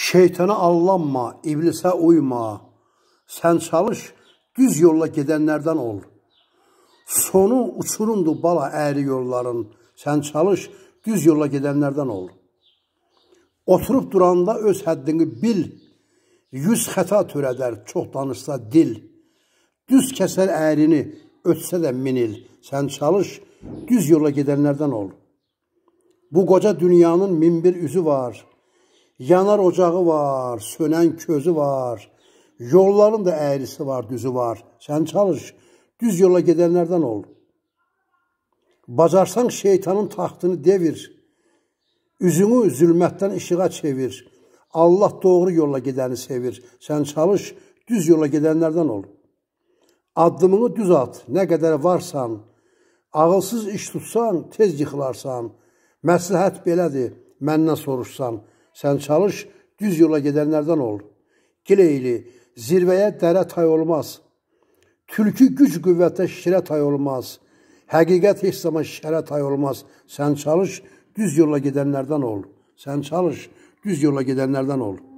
Şeytana allanma, iblisə uyma. Sən çalış, düz yolla gedənlərdən ol. Sonu uçurumdur bala əri yolların. Sən çalış, düz yolla gedənlərdən ol. Oturub duranda öz həddini bil. Yüz xəta törədər, çox danışsa dil. Düz kəsər ərini, ötsə də min il. Sən çalış, düz yolla gedənlərdən ol. Bu qoca dünyanın min bir üzü var. Yanar ocağı var, sönən közü var. Yolların da əyrisi var, düzü var. Sən çalış, düz yola gedənlərdən ol. Bacarsan şeytanın taxtını devir. Üzünü zülmətdən işığa çevir. Allah doğru yolla gedəni sevir. Sən çalış, düz yola gedənlərdən ol. Addımını düz at, nə qədər varsan. Ağılsız iş tutsan, tez yıxılarsan. Məsləhət belədir, məndən soruşsan. Sen çalış, düz yola gidenlerden ol. Gileyli, zirveye dere tay olmaz. Türkü güç kuvvete şire tay olmaz. Hakikat hiç zaman şere tay olmaz. Sen çalış, düz yola gidenlerden ol. Sen çalış, düz yola gidenlerden ol.''